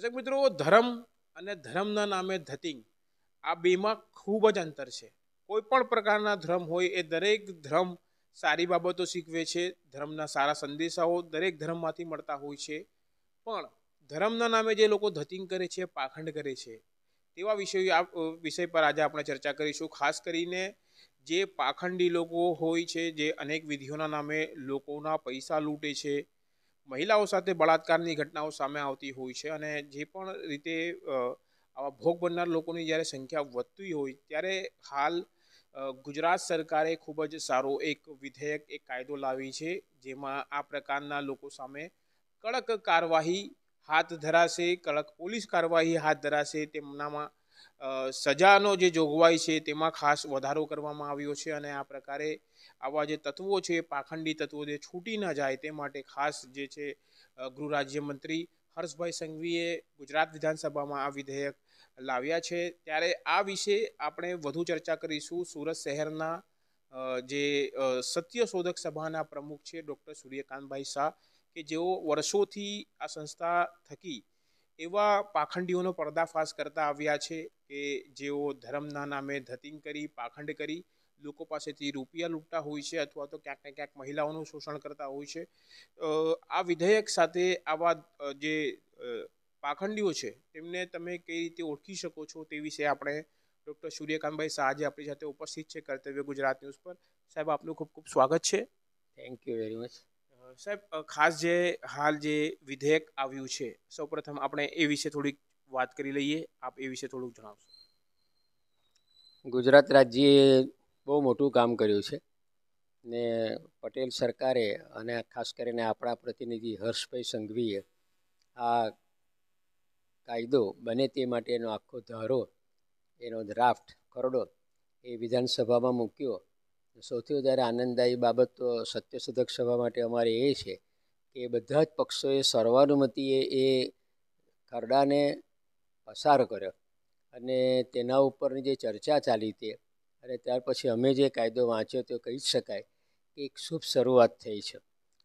દર્શક મિત્રો ધર્મ અને ધર્મના નામે ધતિંગ આ બેમાં ખૂબ જ અંતર છે કોઈ પણ પ્રકારના ધર્મ હોય એ દરેક ધર્મ સારી બાબતો શીખવે છે ધર્મના સારા સંદેશાઓ દરેક ધર્મમાંથી મળતા હોય છે પણ ધર્મના નામે જે લોકો ધતિંગ કરે છે પાખંડ કરે છે તેવા વિષય વિષય પર આજે આપણે ચર્ચા કરીશું ખાસ કરીને જે પાખંડી લોકો હોય છે જે અનેક વિધિઓના નામે લોકોના પૈસા લૂંટે છે મહિલાઓ સાથે બળાત્કારની ઘટનાઓ સામે આવતી હોય છે અને જે પણ રીતે આવા ભોગ બનનાર લોકોની જ્યારે સંખ્યા વધતી હોય ત્યારે હાલ ગુજરાત સરકારે ખૂબ જ સારો એક વિધેયક એક કાયદો લાવી છે જેમાં આ પ્રકારના લોકો સામે કડક કાર્યવાહી હાથ ધરાશે કડક પોલીસ કાર્યવાહી હાથ ધરાશે તેમનામાં સજાનો જે જોગવાઈ છે તેમાં ખાસ વધારો કરવામાં આવ્યો છે અને આ પ્રકારે આવા જે તત્વો છે પાખંડી તત્વો જે છૂટી ન જાય તે માટે ખાસ જે છે ગૃહ રાજ્યમંત્રી હર્ષભાઈ સંઘવીએ ગુજરાત વિધાનસભામાં આ વિધેયક લાવ્યા છે ત્યારે આ વિશે આપણે વધુ ચર્ચા કરીશું સુરત શહેરના જે સત્ય શોધક સભાના પ્રમુખ છે ડૉક્ટર સૂર્યકાંતભાઈ શાહ કે જેઓ વર્ષોથી આ સંસ્થા થકી એવા પાખંડીઓનો પર્દાફાશ કરતા આવ્યા છે કે જેઓ ધર્મના નામે ધતિંગ કરી પાખંડ કરી લોકો પાસેથી રૂપિયા લૂંટતા હોય છે અથવા તો ક્યાંક ને ક્યાંક મહિલાઓનું શોષણ કરતા હોય છે આ વિધેયક સાથે આવા જે પાખંડીઓ છે તેમને તમે કઈ રીતે ઓળખી શકો છો તે વિશે આપણે ડૉક્ટર સૂર્યકાંતભાઈ શાહજી આપણી સાથે ઉપસ્થિત છે કર્તવ્ય ગુજરાત ન્યૂઝ પર સાહેબ આપનું ખૂબ ખૂબ સ્વાગત છે થેન્ક યુ વેરી મચ સાહેબ ખાસ જે હાલ જે વિધેયક આવ્યું છે સૌપ્રથમ આપણે એ વિશે થોડીક વાત કરી લઈએ આપ એ વિશે થોડુંક જણાવશો ગુજરાત રાજ્યએ બહુ મોટું કામ કર્યું છે ને પટેલ સરકારે અને ખાસ કરીને આપણા પ્રતિનિધિ હર્ષભાઈ સંઘવીએ આ કાયદો બને તે માટેનો આખો ધારો એનો ડ્રાફ્ટ કરડો એ વિધાનસભામાં મૂક્યો સૌથી વધારે આનંદદાયી બાબત તો સત્યશોધક સભા માટે અમારે એ છે કે બધા જ પક્ષોએ સર્વાનુમતિએ એ ખરડાને પસાર કર્યો અને તેના ઉપરની જે ચર્ચા ચાલી હતી અને ત્યાર પછી અમે જે કાયદો વાંચ્યો તે કહી જ શકાય કે એક શુભ શરૂઆત થઈ છે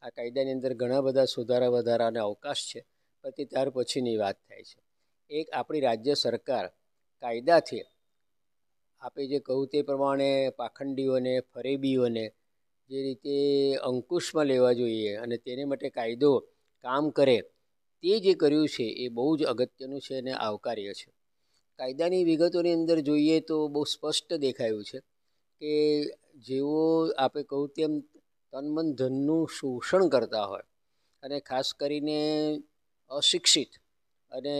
આ કાયદાની અંદર ઘણા બધા સુધારા વધારાને અવકાશ છે પછી ત્યાર પછીની વાત થાય છે એક આપણી રાજ્ય સરકાર કાયદાથી આપે જે કહું તે પ્રમાણે પાખંડીઓને ફરેબીઓને જે રીતે અંકુશમાં લેવા જોઈએ અને તેને માટે કાયદો કામ કરે તે જે કર્યું છે એ બહુ જ અગત્યનું છે અને આવકાર્ય છે કાયદાની વિગતોની અંદર જોઈએ તો બહુ સ્પષ્ટ દેખાયું છે કે જેઓ આપે કહું તેમ તનમન ધનનું શોષણ કરતા હોય અને ખાસ કરીને અશિક્ષિત અને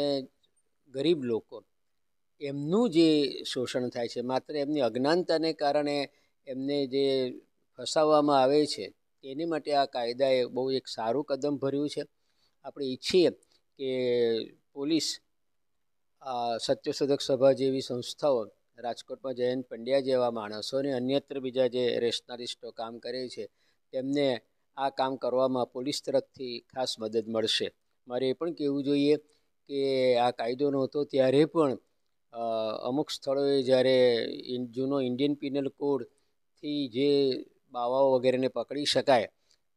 ગરીબ લોકો એમનું જે શોષણ થાય છે માત્ર એમની અજ્ઞાનતાને કારણે એમને જે ફસાવવામાં આવે છે એની માટે આ કાયદાએ બહુ એક સારું કદમ ભર્યું છે આપણે ઈચ્છીએ કે પોલીસ આ સત્યશોધક સભા જેવી સંસ્થાઓ રાજકોટમાં જયંત પંડ્યા જેવા માણસો અને અન્યત્ર બીજા જે રેશનલિસ્ટો કામ કરે છે તેમને આ કામ કરવામાં પોલીસ તરફથી ખાસ મદદ મળશે મારે એ પણ કહેવું જોઈએ કે આ કાયદો નહોતો ત્યારે પણ અમુક સ્થળોએ જ્યારે જૂનો ઇન્ડિયન પિનલ કોડથી જે બાવાઓ વગેરેને પકડી શકાય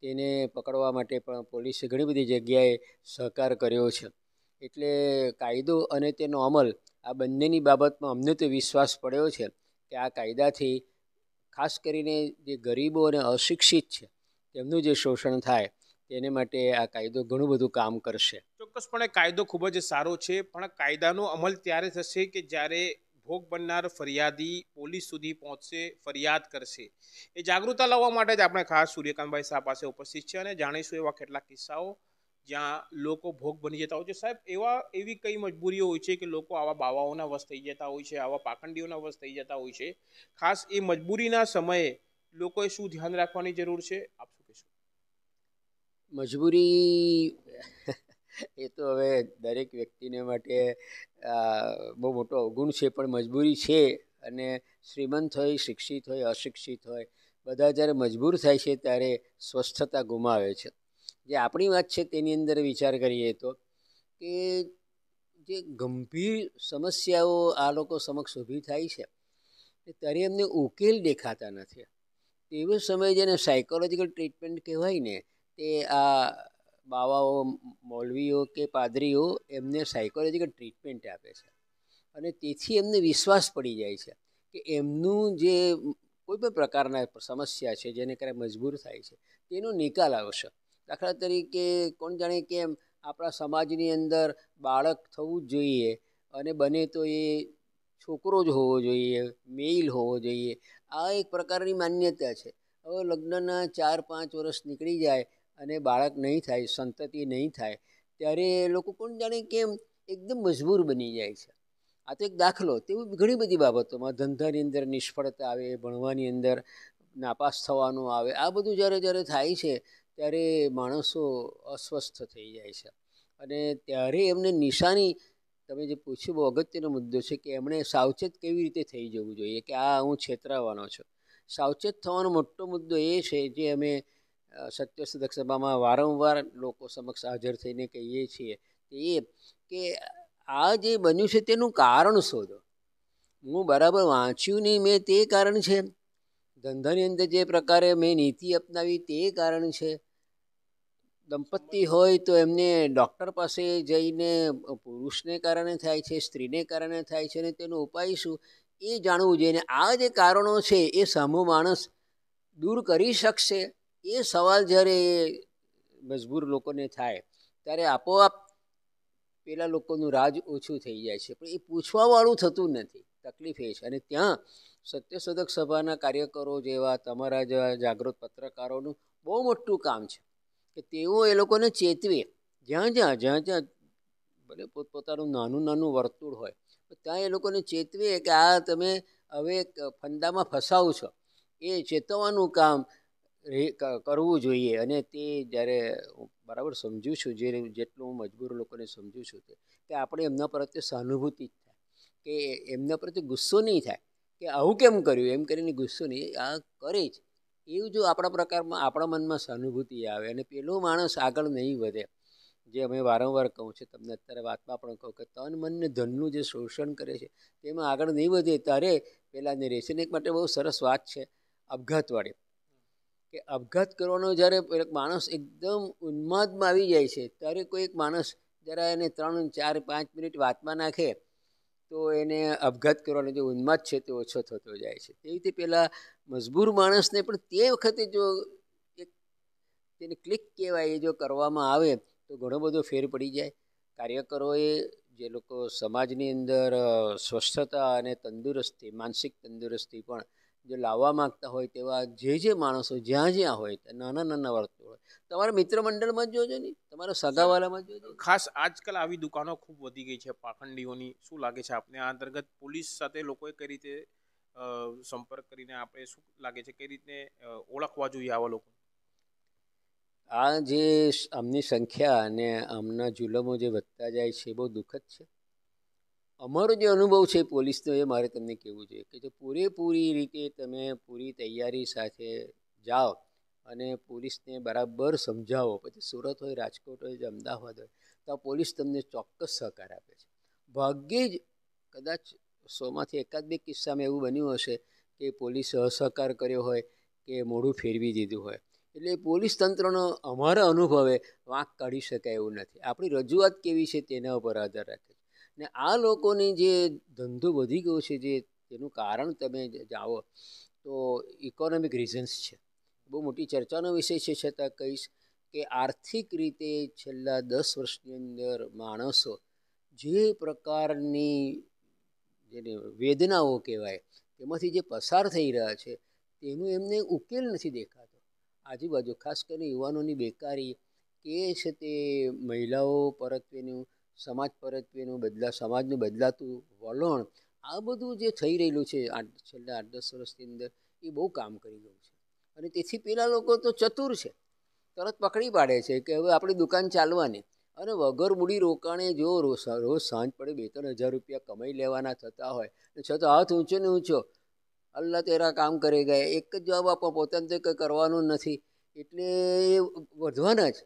તેને પકડવા માટે પણ પોલીસે ઘણી બધી જગ્યાએ સહકાર કર્યો છે એટલે કાયદો અને તેનો અમલ આ બંનેની બાબતમાં અમને તો વિશ્વાસ પડ્યો છે કે આ કાયદાથી ખાસ કરીને જે ગરીબો અને અશિક્ષિત છે તેમનું જે શોષણ થાય તેને માટે આ કાયદો ઘણું બધું કામ કરશે ચોક્કસપણે કાયદો ખૂબ જ સારો છે પણ કાયદાનો અમલ ત્યારે થશે કે જ્યારે ભોગ બનનાર ફરિયાદી પોલીસ સુધી પહોંચશે ફરિયાદ કરશે એ જાગૃતતા લાવવા માટે જ આપણે ખાસ સૂર્યકાંતભાઈ શાહ પાસે ઉપસ્થિત છે અને જાણીશું એવા કેટલાક કિસ્સાઓ જ્યાં લોકો ભોગ બની જતા હોય છે સાહેબ એવા એવી કઈ મજબૂરીઓ હોય છે કે લોકો આવા બાવાઓના વશ થઈ જતા હોય છે આવા પાખંડીઓના વશ થઈ જતા હોય છે ખાસ એ મજબૂરીના સમયે લોકોએ શું ધ્યાન રાખવાની જરૂર છે આપ મજબૂરી એ તો હવે દરેક વ્યક્તિને માટે બહુ મોટો અવગુણ છે પણ મજબૂરી છે અને શ્રીમંત હોય શિક્ષિત હોય અશિક્ષિત હોય બધા જ્યારે મજબૂર થાય છે ત્યારે સ્વસ્થતા ગુમાવે છે જે આપણી વાત છે તેની અંદર વિચાર કરીએ તો કે જે ગંભીર સમસ્યાઓ આ લોકો સમક્ષ ઊભી થાય છે ત્યારે એમને ઉકેલ દેખાતા નથી તેવો સમય જેને સાયકોલોજીકલ ટ્રીટમેન્ટ કહેવાય ને તે આ બાવાઓ મૌલવીઓ કે પાદરીઓ એમને સાયકોલોજીકલ ટ્રીટમેન્ટ આપે છે અને તેથી એમને વિશ્વાસ પડી જાય છે કે એમનું જે કોઈ પણ પ્રકારના સમસ્યા છે જેને કારણે મજબૂર થાય છે તેનો નિકાલ આવશે દાખલા તરીકે કોણ જાણે કે આપણા સમાજની અંદર બાળક થવું જ જોઈએ અને બને તો એ છોકરો જ હોવો જોઈએ મેઇલ હોવો જોઈએ આ એક પ્રકારની માન્યતા છે હવે લગ્નના ચાર પાંચ વર્ષ નીકળી જાય અને બાળક નહીં થાય સંતતિ નહીં થાય ત્યારે એ લોકો કોણ જાણે કેમ એકદમ મજબૂર બની જાય છે આ તો એક દાખલો તેવી ઘણી બધી બાબતોમાં ધંધાની અંદર નિષ્ફળતા આવે ભણવાની અંદર નાપાસ થવાનું આવે આ બધું જ્યારે જ્યારે થાય છે ત્યારે માણસો અસ્વસ્થ થઈ જાય છે અને ત્યારે એમને નિશાની તમે જે પૂછ્યું બહુ અગત્યનો મુદ્દો છે કે એમણે સાવચેત કેવી રીતે થઈ જવું જોઈએ કે આ હું છેતરાવાનો છું સાવચેત થવાનો મોટો મુદ્દો એ છે જે અમે સત્યશોધક સભામાં વારંવાર લોકો સમક્ષ હાજર થઈને કહીએ છીએ એ કે આ જે બન્યું છે તેનું કારણ શોધો હું બરાબર વાંચ્યું નહીં મેં તે કારણ છે ધંધાની અંદર જે પ્રકારે મેં નીતિ અપનાવી તે કારણ છે દંપતિ હોય તો એમને ડૉક્ટર પાસે જઈને પુરુષને કારણે થાય છે સ્ત્રીને કારણે થાય છે અને તેનો ઉપાય શું એ જાણવું જોઈએ આ જે કારણો છે એ સામો માણસ દૂર કરી શકશે એ સવાલ જ્યારે એ મજબૂર લોકોને થાય ત્યારે આપોઆપ પેલા લોકોનું રાજ ઓછું થઈ જાય છે પણ એ પૂછવાવાળું થતું નથી તકલીફ એ છે અને ત્યાં સત્યશોધક સભાના કાર્યકરો જેવા તમારા જેવા જાગૃત પત્રકારોનું બહુ મોટું કામ છે કે તેઓ એ લોકોને ચેતવે જ્યાં જ્યાં જ્યાં જ્યાં ભલે પોતપોતાનું નાનું નાનું વર્તુળ હોય ત્યાં એ લોકોને ચેતવે કે આ તમે હવે ફંદામાં ફસાવ છો એ ચેતવવાનું કામ કરવું જોઈએ અને તે જ્યારે બરાબર સમજું છું જે જેટલું હું મજબૂર લોકોને સમજું છું તે કે આપણે એમના પ્રત્યે સહાનુભૂતિ જ થાય કે એમના પ્રત્યે ગુસ્સો નહીં થાય કે આવું કેમ કર્યું એમ કરીને ગુસ્સો નહીં આ કરે જ એવું જો આપણા પ્રકારમાં આપણા મનમાં સહાનુભૂતિ આવે અને પેલો માણસ આગળ નહીં વધે જે અમે વારંવાર કહું છું તમને અત્યારે વાતમાં પણ કહું કે તન મનને ધનનું જે શોષણ કરે છે તેમાં આગળ નહીં વધે ત્યારે પેલા ને રેસનિક માટે બહુ સરસ વાત છે આપઘાતવાળી કે આપઘાત કરવાનો જ્યારે એક માણસ એકદમ ઉન્માદમાં આવી જાય છે ત્યારે કોઈ એક માણસ જરા એને ત્રણ ચાર પાંચ મિનિટ વાતમાં નાખે તો એને આપઘાત કરવાનો જે ઉન્માદ છે તે ઓછો થતો જાય છે તેવી રીતે પહેલાં મજબૂર માણસને પણ તે વખતે જો એક તેને ક્લિક કહેવાય એ જો કરવામાં આવે તો ઘણો બધો ફેર પડી જાય કાર્યકરોએ જે લોકો સમાજની અંદર સ્વસ્થતા અને તંદુરસ્તી માનસિક તંદુરસ્તી પણ જે લાવવા માગતા હોય તેવા જે જે માણસો જ્યાં જ્યાં હોય નાના નાના વર્તુળ હોય તમારા મિત્ર મંડળમાં જ જોજો ને તમારા સગાવાલામાં જ જોજો ખાસ આજકાલ આવી દુકાનો ખૂબ વધી ગઈ છે પાખંડીઓની શું લાગે છે આપને આ અંતર્ગત પોલીસ સાથે લોકોએ કઈ રીતે સંપર્ક કરીને આપણે શું લાગે છે કઈ રીતે ઓળખવા જોઈએ આવા લોકો આ જે આમની સંખ્યા અને આમના જુલમો જે વધતા જાય છે બહુ દુઃખદ છે અમારો જે અનુભવ છે પોલીસનો એ મારે તમને કહેવું છે કે જો પૂરેપૂરી રીતે તમે પૂરી તૈયારી સાથે જાઓ અને પોલીસને બરાબર સમજાવો પછી સુરત હોય રાજકોટ હોય કે અમદાવાદ હોય તો પોલીસ તમને ચોક્કસ સહકાર આપે છે ભાગ્યે જ કદાચ સોમાંથી એકાદ બે કિસ્સામાં એવું બન્યું હશે કે પોલીસ અસહકાર કર્યો હોય કે મોઢું ફેરવી દીધું હોય એટલે પોલીસ તંત્રનો અમારા અનુભવે વાંક કાઢી શકાય એવું નથી આપણી રજૂઆત કેવી છે તેના ઉપર આધાર રાખે છે ને આ લોકોની જે ધંધો વધી ગયો છે જે તેનું કારણ તમે જાઓ તો ઇકોનોમિક રીઝન્સ છે બહુ મોટી ચર્ચાનો વિષય છે છતાં કહીશ કે આર્થિક રીતે છેલ્લા દસ વર્ષની અંદર માણસો જે પ્રકારની જેને વેદનાઓ કહેવાય તેમાંથી જે પસાર થઈ રહ્યા છે તેનું એમને ઉકેલ નથી દેખાતો આજુબાજુ ખાસ કરીને યુવાનોની બેકારી કે છે તે મહિલાઓ પરત્વેનું સમાજ પરત્વેનું બદલા સમાજનું બદલાતું વલણ આ બધું જે થઈ રહેલું છે આઠ છેલ્લા આઠ દસ વર્ષની અંદર એ બહુ કામ કરી ગયું છે અને તેથી પેલા લોકો તો ચતુર છે તરત પકડી પાડે છે કે હવે આપણી દુકાન ચાલવાની અને વગર મૂડી રોકાણે જો રોજ સાંજ પડે બે ત્રણ હજાર રૂપિયા કમાઈ લેવાના થતા હોય છતાં હાથ ઊંચો ને ઊંચો અલ્લા તેરા કામ કરી ગયા એક જ જવાબ આપો પોતાને તો કંઈ કરવાનું નથી એટલે એ વધવાના જ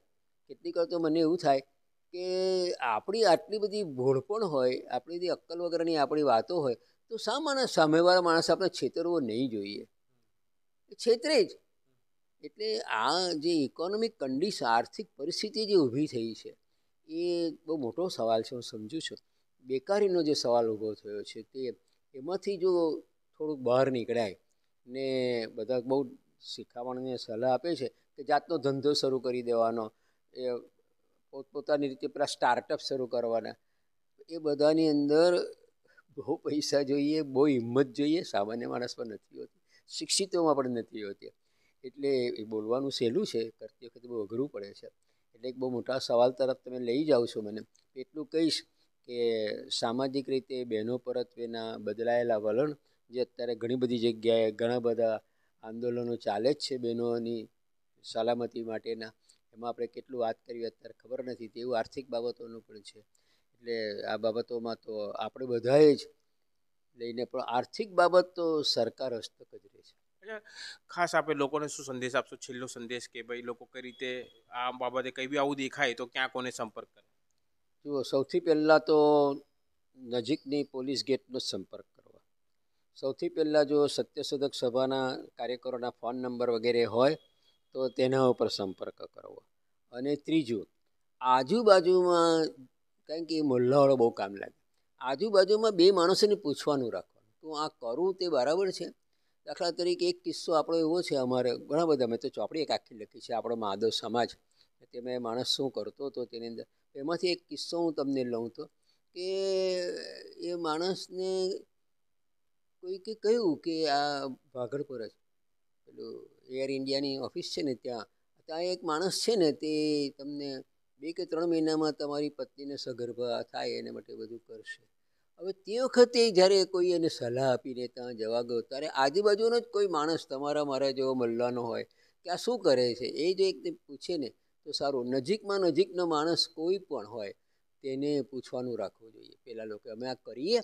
કેટલીક વાર તો મને એવું થાય કે આપણી આટલી બધી ભોળપણ હોય આપણી બધી અક્કલ વગરની આપણી વાતો હોય તો શા માણસ સામેવાળા માણસ આપણે છેતરવો નહીં જોઈએ છેતરે જ એટલે આ જે ઇકોનોમિક કન્ડિશન આર્થિક પરિસ્થિતિ જે ઊભી થઈ છે એ બહુ મોટો સવાલ છે હું સમજુ છું બેકારીનો જે સવાલ ઊભો થયો છે તે એમાંથી જો થોડુંક બહાર નીકળાય ને બધા બહુ શીખામણને સલાહ આપે છે કે જાતનો ધંધો શરૂ કરી દેવાનો એ પોતપોતાની રીતે પેલા સ્ટાર્ટઅપ શરૂ કરવાના એ બધાની અંદર બહુ પૈસા જોઈએ બહુ હિંમત જોઈએ સામાન્ય માણસ પર નથી હોતી શિક્ષિતોમાં પણ નથી હોતી એટલે એ બોલવાનું સહેલું છે કરતી વખતે બહુ અઘરું પડે છે એટલે એક બહુ મોટા સવાલ તરફ તમે લઈ જાઓ છો મને એટલું કહીશ કે સામાજિક રીતે બહેનો પરત્વેના બદલાયેલા વલણ જે અત્યારે ઘણી બધી જગ્યાએ ઘણા બધા આંદોલનો ચાલે જ છે બહેનોની સલામતી માટેના એમાં આપણે કેટલું વાત કરીએ અત્યારે ખબર નથી તેવું આર્થિક બાબતોનું પણ છે એટલે આ બાબતોમાં તો આપણે બધાએ જ લઈને પણ આર્થિક બાબત તો સરકાર હસ્તક જ રહે છે ખાસ આપણે લોકોને શું સંદેશ આપશો છેલ્લો સંદેશ કે ભાઈ લોકો કઈ રીતે આ બાબતે કંઈ બી આવું દેખાય તો ક્યાં કોને સંપર્ક કરે જુઓ સૌથી પહેલાં તો નજીકની પોલીસ ગેટનો સંપર્ક કરવા સૌથી પહેલાં જો સત્યશોધક સભાના કાર્યકરોના ફોન નંબર વગેરે હોય તો તેના ઉપર સંપર્ક કરવો અને ત્રીજું આજુબાજુમાં કારણ કે એ મલ્લાવાળો બહુ કામ લાગે આજુબાજુમાં બે માણસોને પૂછવાનું રાખવાનું તો આ કરું તે બરાબર છે દાખલા તરીકે એક કિસ્સો આપણો એવો છે અમારે ઘણા બધા મેં તો ચોપડી એક આખી લખી છે આપણો માધવ સમાજ તેમાં માણસ શું કરતો હતો તેની અંદર એમાંથી એક કિસ્સો હું તમને લઉં તો કે એ માણસને કોઈ કે કહ્યું કે આ ભાગળપર જ પેલું એર ઇન્ડિયાની ઓફિસ છે ને ત્યાં ત્યાં એક માણસ છે ને તે તમને બે કે ત્રણ મહિનામાં તમારી પત્નીને સગર્ભા થાય એને માટે બધું કરશે હવે તે વખતે જ્યારે કોઈ એને સલાહ આપીને ત્યાં જવા ગયો ત્યારે આજુબાજુનો જ કોઈ માણસ તમારા મારા જેવો મલ્લાનો હોય કે આ શું કરે છે એ જો એક પૂછે ને તો સારું નજીકમાં નજીકનો માણસ કોઈ પણ હોય તેને પૂછવાનું રાખવું જોઈએ પહેલાં લોકો અમે આ કરીએ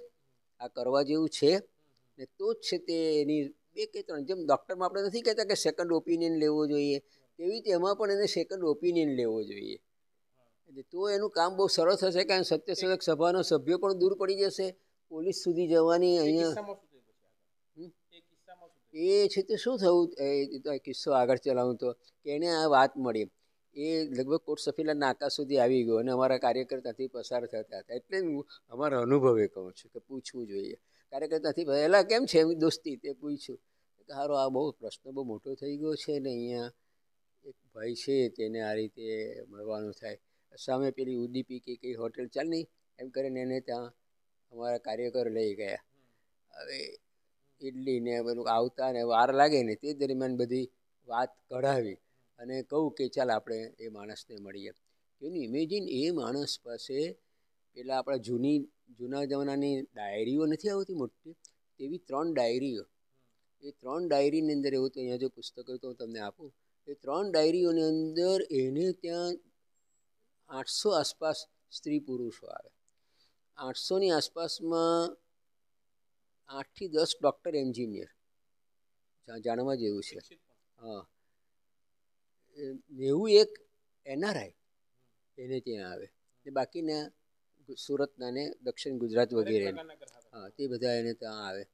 આ કરવા જેવું છે ને તો જ છે તે એની બે કે ત્રણ જેમ ડૉક્ટરમાં આપણે નથી કહેતા કે સેકન્ડ ઓપિનિયન લેવો જોઈએ તેવી રીતે એમાં પણ એને સેકન્ડ ઓપિનિયન લેવો જોઈએ એટલે તો એનું કામ બહુ સરસ હશે કારણ સત્યસેવક સભાનો સભ્ય પણ દૂર પડી જશે પોલીસ સુધી જવાની અહીંયા એ છે તે શું થયું એ કિસ્સો આગળ ચલાવું તો કે એને આ વાત મળી એ લગભગ કોટ સફીલા નાકા સુધી આવી ગયો અને અમારા કાર્યકર્તાથી પસાર થતા હતા એટલે હું અમારા અનુભવે કહું છું કે પૂછવું જોઈએ કાર્યકર્તાથી પહેલાં કેમ છે એમ દોસ્તી તે પૂછ્યું સારો આ બહુ પ્રશ્ન બહુ મોટો થઈ ગયો છે ને અહીંયા એક ભાઈ છે તેને આ રીતે મળવાનું થાય સામે પેલી ઉદીપી કે કઈ હોટેલ ચાલ નહીં એમ કરીને એને ત્યાં અમારા કાર્યકર લઈ ગયા હવે ઇડલી ને બધું આવતા ને વાર લાગે ને તે દરમિયાન બધી વાત કઢાવી અને કહું કે ચાલ આપણે એ માણસને મળીએ યુ ઇમેજિન એ માણસ પાસે પેલા આપણા જૂની જૂના જમાનાની ડાયરીઓ નથી આવતી મોટી તેવી ત્રણ ડાયરીઓ એ ત્રણ ડાયરીની અંદર એવું તો અહીંયા જો પુસ્તક હોય તો હું તમને આપું એ ત્રણ ડાયરીઓની અંદર એને ત્યાં આઠસો આસપાસ સ્ત્રી પુરુષો આવે આઠસોની આસપાસમાં આઠથી દસ ડૉક્ટર એન્જિનિયર જાણવા જેવું છે હા નેવું એક એનઆરઆઈ એને ત્યાં આવે ને બાકીના સુરતના ને દક્ષિણ ગુજરાત વગેરે હા તે બધા એને ત્યાં આવે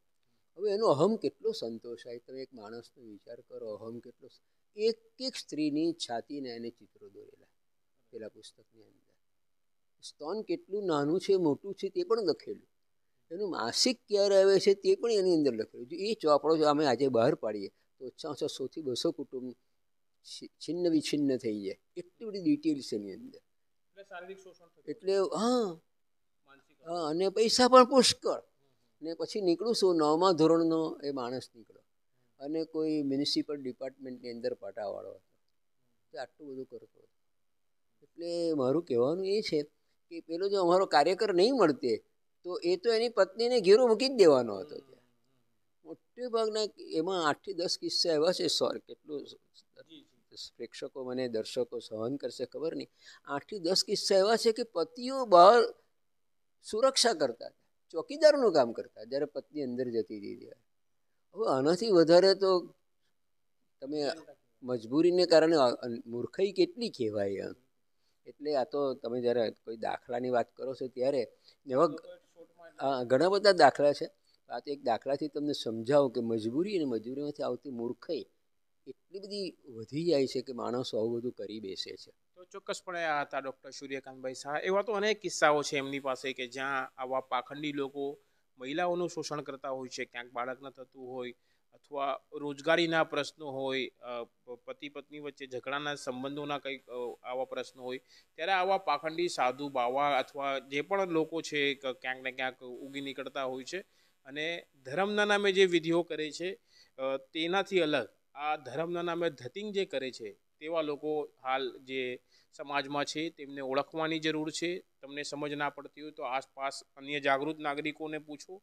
હવે એનો અહમ કેટલો સંતોષાય તમે એક માણસનો વિચાર કરો અહમ કેટલો એક એક સ્ત્રીની છાતીને એને ચિત્રો દોરેલા પેલા પુસ્તકની અંદર સ્તન કેટલું નાનું છે મોટું છે તે પણ લખેલું એનું માસિક ક્યારે આવે છે તે પણ એની અંદર લખેલું જો એ ચોપડો જો અમે આજે બહાર પાડીએ તો છસો સોથી બસો કુટુંબ છિન્ન વિછિન્ન થઈ જાય એટલી બધી ડિટેલ્સ એની અંદર એટલે હા હા અને પૈસા પણ પુષ્કળ ને પછી નીકળું છું નવમા ધોરણનો એ માણસ નીકળ્યો અને કોઈ મ્યુનિસિપલ ડિપાર્ટમેન્ટની અંદર પટાવાળો હતો તે આટલું બધું કરતો હતો એટલે મારું કહેવાનું એ છે કે પેલો જો અમારો કાર્યકર નહીં મળતે તો એ તો એની પત્નીને ઘેરો મૂકી જ દેવાનો હતો ત્યાં મોટે ભાગના એમાં આઠથી દસ કિસ્સા એવા છે સોર કેટલું પ્રેક્ષકો મને દર્શકો સહન કરશે ખબર નહીં આઠથી દસ કિસ્સા એવા છે કે પતિઓ બહાર સુરક્ષા કરતા ચોકીદારનું કામ કરતા જ્યારે પત્ની અંદર જતી હતી હવે આનાથી વધારે તો તમે મજબૂરીને કારણે મૂર્ખાઈ કેટલી કહેવાય એટલે આ તો તમે જ્યારે કોઈ દાખલાની વાત કરો છો ત્યારે એવા ઘણા બધા દાખલા છે આ તો એક દાખલાથી તમને સમજાવો કે મજબૂરી અને મજબૂરીમાંથી આવતી મૂર્ખાઈ એટલી બધી વધી જાય છે કે માણસો આવું બધું કરી બેસે છે તો ચોક્કસપણે આ હતા ડૉક્ટર સૂર્યકાંતભાઈ શાહ એવા તો અનેક કિસ્સાઓ છે એમની પાસે કે જ્યાં આવા પાખંડી લોકો મહિલાઓનું શોષણ કરતા હોય છે ક્યાંક બાળકને થતું હોય અથવા રોજગારીના પ્રશ્નો હોય પતિ પત્ની વચ્ચે ઝઘડાના સંબંધોના કંઈક આવા પ્રશ્નો હોય ત્યારે આવા પાખંડી સાધુ બાવા અથવા જે પણ લોકો છે ક્યાંક ને ક્યાંક ઉગી નીકળતા હોય છે અને ધર્મના નામે જે વિધિઓ કરે છે તેનાથી અલગ આ ધર્મના નામે ધતિંગ જે કરે છે તેવા લોકો હાલ જે સમાજમાં છે તેમને ઓળખવાની જરૂર છે તમને સમજ ના પડતી હોય તો આસપાસ અન્ય જાગૃત નાગરિકોને પૂછો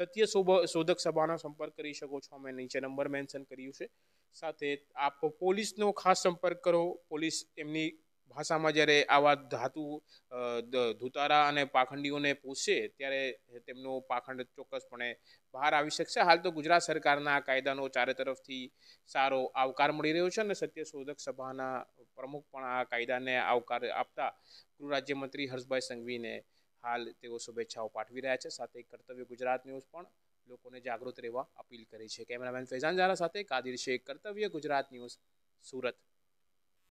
સત્ય શોધક સભાનો સંપર્ક કરી શકો છો અમે નીચે નંબર મેન્શન કર્યું છે સાથે આપ પોલીસનો ખાસ સંપર્ક કરો પોલીસ એમની ભાષામાં જ્યારે આવા ધાતુ ધુતારા અને પાખંડીઓને પૂછશે ત્યારે તેમનું પાખંડ ચોક્કસપણે બહાર આવી શકશે હાલ તો ગુજરાત સરકારના કાયદાનો ચારે તરફથી સારો આવકાર મળી રહ્યો છે અને સત્યશોધક સભાના પ્રમુખ પણ આ કાયદાને આવકાર આપતા ગૃહ રાજ્યમંત્રી હર્ષભાઈ સંઘવીને હાલ તેઓ શુભેચ્છાઓ પાઠવી રહ્યા છે સાથે કર્તવ્ય ગુજરાત ન્યૂઝ પણ લોકોને જાગૃત રહેવા અપીલ કરી છે કેમેરામેન ફૈઝાન જારા સાથે કાદિર શેખ કર્તવ્ય ગુજરાત ન્યૂઝ સુરત